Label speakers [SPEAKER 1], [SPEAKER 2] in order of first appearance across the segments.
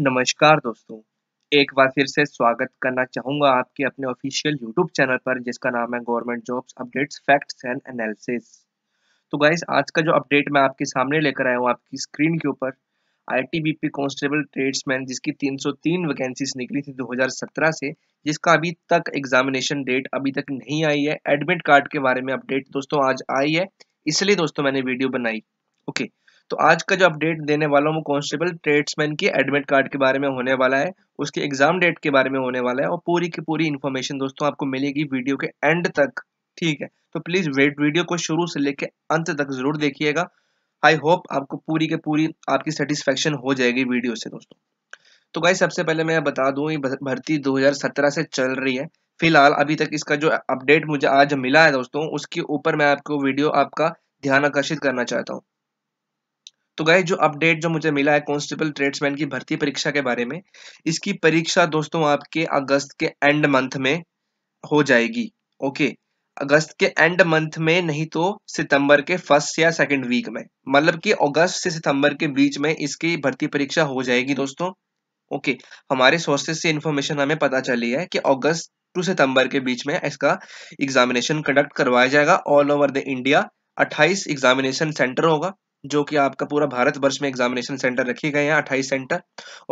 [SPEAKER 1] नमस्कार दोस्तों एक बार फिर से स्वागत करना चाहूंगा आपके अपने ऑफिशियल यूट्यूब चैनल पर जिसका नाम है government jobs updates facts and analysis तो गाइस आज का जो अपडेट मैं आपके सामने लेकर आया हूँ आपकी स्क्रीन के ऊपर आईटीबीपी कांस्टेबल ट्रेड्समैन जिसकी 303 वैकेंसीज निकली थी 2017 से जिसका अभी तक एग्जामिनेशन डेट अभी तक नहीं आई है एडमिट कार्ड के बारे में अपडेट दोस्तों आज आई है इसलिए दोस्तों मैंने वीडियो बनाई ओके okay. तो आज का जो अपडेट देने वाला हूँ वो कॉन्स्टेबल ट्रेड्समैन की एडमिट कार्ड के बारे में होने वाला है उसके एग्जाम डेट के बारे में होने वाला है और पूरी की पूरी इन्फॉर्मेशन दोस्तों आपको मिलेगी वीडियो के एंड तक ठीक है तो प्लीज़ वेट वीडियो को शुरू से लेकर अंत तक ज़रूर देखिएगा आई होप आपको पूरी के पूरी आपकी सेटिस्फेक्शन हो जाएगी वीडियो से दोस्तों तो भाई सबसे पहले मैं बता दूं ये भर्ती 2017 से चल रही है फिलहाल अभी तक इसका जो अपडेट मुझे आज मिला है दोस्तों उसके ऊपर मैं आपको वीडियो आपका ध्यान आकर्षित करना चाहता हूँ तो गए जो अपडेट जो मुझे मिला है कॉन्स्टेबल ट्रेड्समैन की भर्ती परीक्षा के बारे में इसकी परीक्षा दोस्तों आपके अगस्त के एंड मंथ में हो जाएगी ओके अगस्त के एंड मंथ में नहीं तो सितंबर के फर्स्ट या सेकंड वीक में मतलब कि अगस्त से सितंबर के बीच में इसकी भर्ती परीक्षा हो जाएगी दोस्तों ओके हमारे सोर्सेज से इन्फॉर्मेशन हमें पता चली है कि अगस्त टू सितंबर के बीच में इसका एग्जामिनेशन कंडक्ट करवाया जाएगा all over the India 28 examination centre होगा जो कि आपका पूरा भारत वर्ष में एग्जामिनेशन सेंटर रखे गए हैं अट्ठाईस सेंटर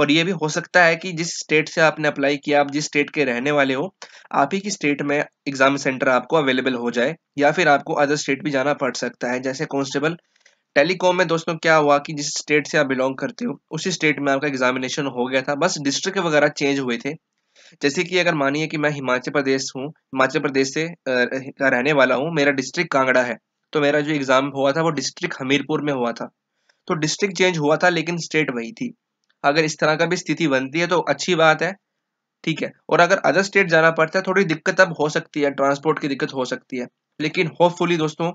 [SPEAKER 1] और ये भी हो सकता है कि जिस स्टेट से आपने अप्लाई किया आप जिस स्टेट के रहने वाले हो आप ही की स्टेट में एग्जाम सेंटर आपको अवेलेबल हो जाए या फिर आपको अदर स्टेट भी जाना पड़ सकता है जैसे कॉन्स्टेबल टेलीकॉम में दोस्तों क्या हुआ कि जिस स्टेट से आप बिलोंग करते हो उसी स्टेट में आपका एग्जामिनेशन हो गया था बस डिस्ट्रिक्ट वगैरह चेंज हुए थे जैसे कि अगर मानिए कि मैं हिमाचल प्रदेश हूँ हिमाचल प्रदेश से रहने वाला हूँ मेरा डिस्ट्रिक्ट कांगड़ा है तो मेरा जो एग्ज़ाम हुआ था वो डिस्ट्रिक्ट हमीरपुर में हुआ था तो डिस्ट्रिक्ट चेंज हुआ था लेकिन स्टेट वही थी अगर इस तरह का भी स्थिति बनती है तो अच्छी बात है ठीक है और अगर अदर स्टेट जाना पड़ता है थोड़ी दिक्कत अब हो सकती है ट्रांसपोर्ट की दिक्कत हो सकती है लेकिन होपफुली दोस्तों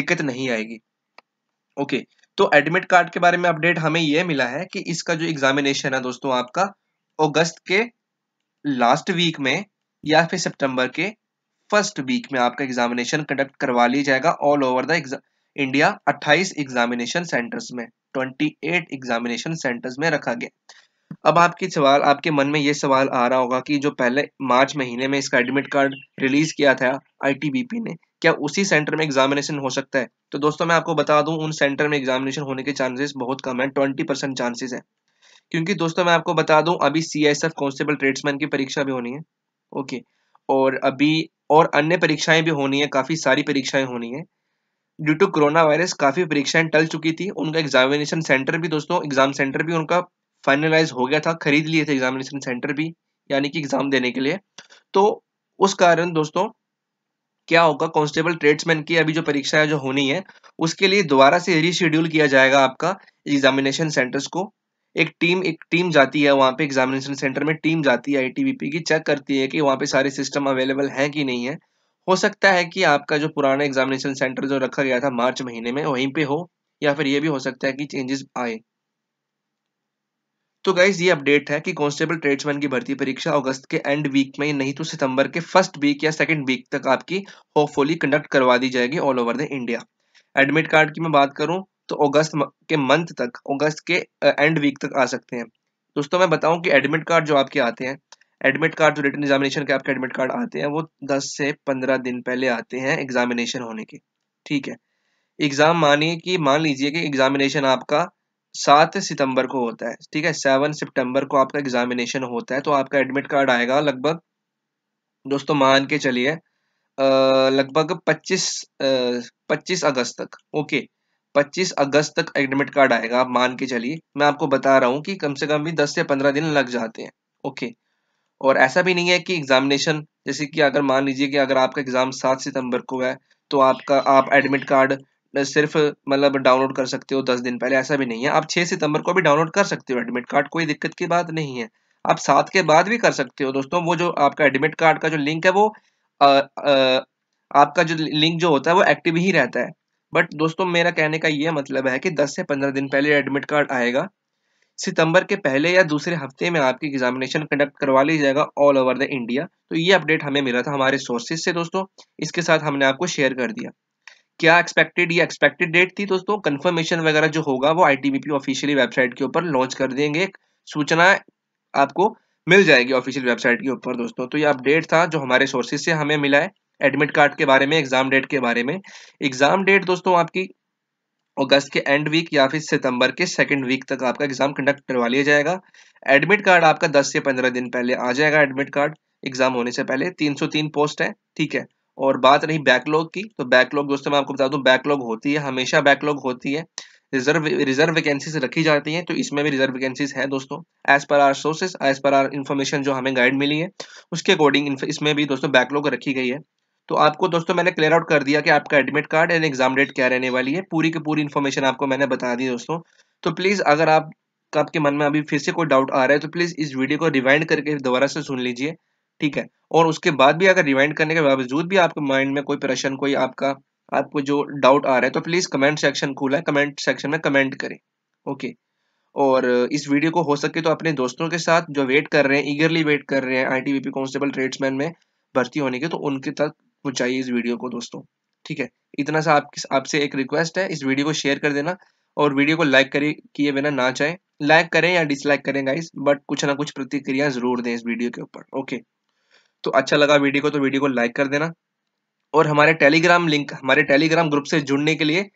[SPEAKER 1] दिक्कत नहीं आएगी ओके तो एडमिट कार्ड के बारे में अपडेट हमें यह मिला है कि इसका जो एग्जामिनेशन है दोस्तों आपका अगस्त के लास्ट वीक में या फिर सितंबर के फर्स्ट वीक में आपका एग्जामिनेशन कंडक्ट करवा लिया जाएगा all over the India 28 examination centres में 28 एग्जामिनेशन सेंटर्स में रखा गया अब आपके सवाल आपके मन में ये सवाल आ रहा होगा कि जो पहले मार्च महीने में इसका एडमिट कार्ड रिलीज किया था आईटीबीपी ने क्या उसी सेंटर में एग्जामिनेशन हो सकता है तो दोस्तों मैं आपको बता दूं उन सेंटर में एग्जामिनेशन होने के चांसेस बहुत कम है ट्वेंटी परसेंट चांसेस है क्योंकि दोस्तों मैं आपको बता दूं अभी C S F constable tradesman की परीक्षा भी होनी है ओके और अभी और अन्य परीक्षाएं भी होनी है काफ़ी सारी परीक्षाएं होनी है ड्यू टू कोरोना वायरस काफ़ी परीक्षाएं टल चुकी थी उनका एग्जामिनेशन सेंटर भी दोस्तों एग्जाम सेंटर भी उनका फाइनलाइज हो गया था खरीद लिए थे एग्जामिनेशन सेंटर भी यानी कि एग्जाम देने के लिए तो उस कारण दोस्तों क्या होगा कांस्टेबल ट्रेड्समैन की अभी जो परीक्षाएं जो होनी है उसके लिए दोबारा से रिशेड्यूल किया जाएगा आपका एग्जामिनेशन सेंटर्स को एक टीम एक टीम जाती है वहाँ पे एग्जामिनेशन सेंटर में टीम जाती है आईटीबीपी की चेक करती है कि वहाँ पे सारे सिस्टम अवेलेबल हैं कि नहीं है हो सकता है कि आपका जो पुराना एग्जामिनेशन सेंटर जो रखा गया था मार्च महीने में वहीं पे हो या फिर ये भी हो सकता है कि चेंजेस आए तो गाइज ये अपडेट है कि कांस्टेबल ट्रेड्समैन की भर्ती परीक्षा अगस्त के एंड वीक में नहीं तो सितंबर के फर्स्ट वीक या सेकंड वीक तक आपकी होपफुली कंडक्ट करवा दी जाएगी all over the India admit card की मैं बात करूं तो अगस्त के मंथ तक अगस्त के एंड वीक तक आ सकते हैं दोस्तों मैं बताऊं कि एडमिट कार्ड जो आपके आते हैं एडमिट कार्ड जो रिटर्न एग्जामिनेशन के आपके एडमिट कार्ड आते हैं वो 10 से 15 दिन पहले आते हैं एग्जामिनेशन होने के ठीक है एग्जाम मानिए कि मान लीजिए कि एग्जामिनेशन आपका सात सितंबर को होता है ठीक है सेवन सितंबर को आपका एग्जामिनेशन होता है तो आपका एडमिट कार्ड आएगा लगभग दोस्तों मान के चलिए लगभग पच्चीस पच्चीस अगस्त तक ओके 25 अगस्त तक एडमिट कार्ड आएगा आप मान के चलिए मैं आपको बता रहा हूँ कि कम से कम भी 10 से 15 दिन लग जाते हैं ओके और ऐसा भी नहीं है कि एग्जामिनेशन जैसे कि अगर मान लीजिए कि अगर आपका एग्ज़ाम सात सितंबर को है तो आपका आप एडमिट कार्ड सिर्फ मतलब डाउनलोड कर सकते हो दस दिन पहले ऐसा भी नहीं है आप छः सितंबर को भी डाउनलोड कर सकते हो एडमिट कार्ड कोई दिक्कत की बात नहीं है आप सात के बाद भी कर सकते हो दोस्तों वो जो आपका एडमिट कार्ड का जो लिंक है वो आ, आ, आपका जो लिंक जो होता है वो एक्टिव ही रहता है बट दोस्तों मेरा कहने का ये मतलब है कि 10 से 15 दिन पहले एडमिट कार्ड आएगा सितंबर के पहले या दूसरे हफ्ते में आपकी एग्जामिनेशन कंडक्ट करवा ली जाएगा ऑल ओवर द इंडिया तो ये अपडेट हमें मिला था हमारे सोर्सेज से दोस्तों इसके साथ हमने आपको शेयर कर दिया क्या एक्सपेक्टेड या एक्सपेक्टेड डेट थी दोस्तों कंफर्मेशन वगैरह जो होगा वो आईटीबीपी ऑफिशियली वेबसाइट के ऊपर लॉन्च कर देंगे एक सूचना आपको मिल जाएगी ऑफिशियल वेबसाइट के ऊपर दोस्तों तो ये अपडेट था जो हमारे सोर्सेज से हमें मिला है एडमिट कार्ड के बारे में एग्जाम डेट के बारे में एग्जाम डेट दोस्तों आपकी अगस्त के एंड वीक या फिर सितंबर के सेकंड वीक तक आपका एग्जाम कंडक्ट करवा लिया जाएगा एडमिट कार्ड आपका 10 से 15 दिन पहले आ जाएगा एडमिट कार्ड एग्जाम होने से पहले 303 पोस्ट है ठीक है और बात रही बैकलॉग की तो बैकलॉग दोस्तों मैं आपको बता दूं बैकलॉग होती है हमेशा बैकलॉग होती है रिजर्व रिजर्व वैकेंसीज रखी जाती हैं तो इसमें भी रिजर्व वैकेंसीज हैं दोस्तों as per our sources as per our information जो हमें गाइड मिली है उसके अकॉर्डिंग इसमें भी दोस्तों बैकलॉग रखी गई है तो आपको दोस्तों मैंने क्लियर आउट कर दिया कि आपका admit card and exam date क्या रहने वाली है पूरी की पूरी इन्फॉर्मेशन आपको मैंने बता दी दोस्तों तो प्लीज़ अगर आप आपके मन में अभी फिर से कोई डाउट आ रहा है तो प्लीज़ इस वीडियो को रिवाइंड करके दोबारा से सुन लीजिए ठीक है और उसके बाद भी अगर रिवाइंड करने के बावजूद भी आपके माइंड में कोई प्रश्न कोई आपका आपको जो डाउट आ रहा है तो प्लीज़ कमेंट सेक्शन खुला है कमेंट सेक्शन में कमेंट करें ओके और इस वीडियो को हो सके तो अपने दोस्तों के साथ जो वेट कर रहे हैं ईगरली वेट कर रहे हैं I T B P constable tradesman में भर्ती होने के तो उनके तक पहुंचाइए चाहिए इस वीडियो को दोस्तों ठीक है इतना सा आपकी आपसे एक रिक्वेस्ट है इस वीडियो को शेयर कर देना और वीडियो को लाइक करे किए बिना ना चाहे लाइक करें या डिसलाइक करें गाइस बट कुछ ना कुछ प्रतिक्रिया जरूर दें इस वीडियो के ऊपर ओके तो अच्छा लगा वीडियो को तो वीडियो को लाइक कर देना और हमारे टेलीग्राम लिंक हमारे टेलीग्राम ग्रुप से जुड़ने के लिए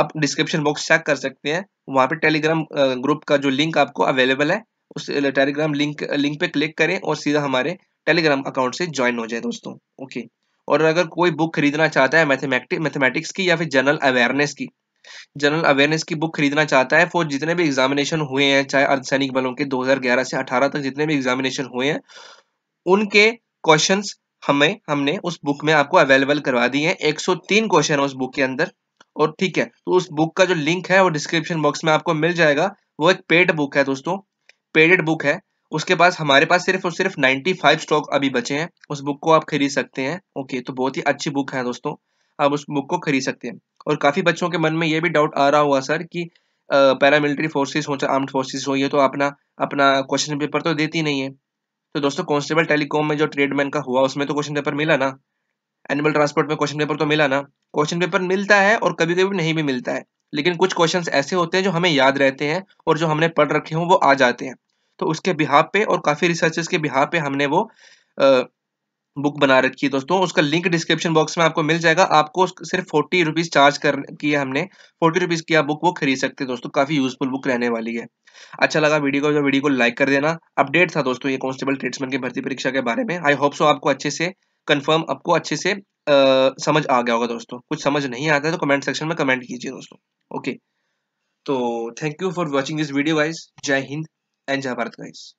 [SPEAKER 1] आप डिस्क्रिप्शन बॉक्स चेक कर सकते हैं वहां पर टेलीग्राम ग्रुप का जो लिंक आपको अवेलेबल है उस टेलीग्राम लिंक लिंक पे क्लिक करें और सीधा हमारे टेलीग्राम अकाउंट से ज्वाइन हो जाए दोस्तों ओके और अगर कोई बुक खरीदना चाहता है मैथमेटिक मैथमेटिक्स की या फिर जनरल अवेयरनेस की जनरल अवेयरनेस की बुक खरीदना चाहता है फॉर जितने भी एग्जामिनेशन हुए हैं चाहे अर्धसैनिक बलों के 2011 से 18 तक जितने भी एग्जामिनेशन हुए हैं उनके क्वेश्चन हमें हमने उस बुक में आपको अवेलेबल करवा दिए हैं 103 क्वेश्चन है उस बुक के अंदर और ठीक है तो उस बुक का जो लिंक है वो डिस्क्रिप्शन बॉक्स में आपको मिल जाएगा वो एक पेड बुक है दोस्तों पेडेड बुक है उसके पास हमारे पास सिर्फ और सिर्फ 95 स्टॉक अभी बचे हैं उस बुक को आप खरीद सकते हैं ओके तो बहुत ही अच्छी बुक है दोस्तों आप उस बुक को खरीद सकते हैं और काफ़ी बच्चों के मन में ये भी डाउट आ रहा हुआ सर कि पैरामिलिट्री फोर्सेज हो चाहे आर्म्ड फोर्सेज हो ये तो अपना अपना क्वेश्चन पेपर तो देती नहीं है तो दोस्तों कॉन्स्टेबल टेलीकॉम में जो ट्रेडमैन का हुआ उसमें तो क्वेश्चन पेपर मिला ना एनिमल ट्रांसपोर्ट में क्वेश्चन पेपर तो मिला ना क्वेश्चन पेपर मिलता है और कभी कभी नहीं भी मिलता है लेकिन कुछ क्वेश्चन ऐसे होते हैं जो हमें याद रहते हैं और जो हमने पढ़ रखे हों वो आ जाते हैं तो उसके बिहार पे और काफ़ी रिसर्चर्स के बिहार पे हमने वो बुक बना रखी है दोस्तों उसका लिंक डिस्क्रिप्शन बॉक्स में आपको मिल जाएगा आपको सिर्फ फोर्टी रुपीज़ चार्ज कर किया हमने फोर्टी रुपीज़ की आप बुक वो खरीद सकते हैं दोस्तों काफ़ी यूजफुल बुक रहने वाली है अच्छा लगा वीडियो को वीडियो तो को लाइक कर देना अपडेट था दोस्तों ये कॉन्स्टेबल ट्रेड्समैन की भर्ती परीक्षा के बारे में आई होप सो आपको अच्छे से कन्फर्म आपको अच्छे से आ, समझ आ गया होगा दोस्तों कुछ समझ नहीं आता है तो कमेंट सेक्शन में कमेंट कीजिए दोस्तों ओके तो thank you for watching this video वाइज जय हिंद and Java guys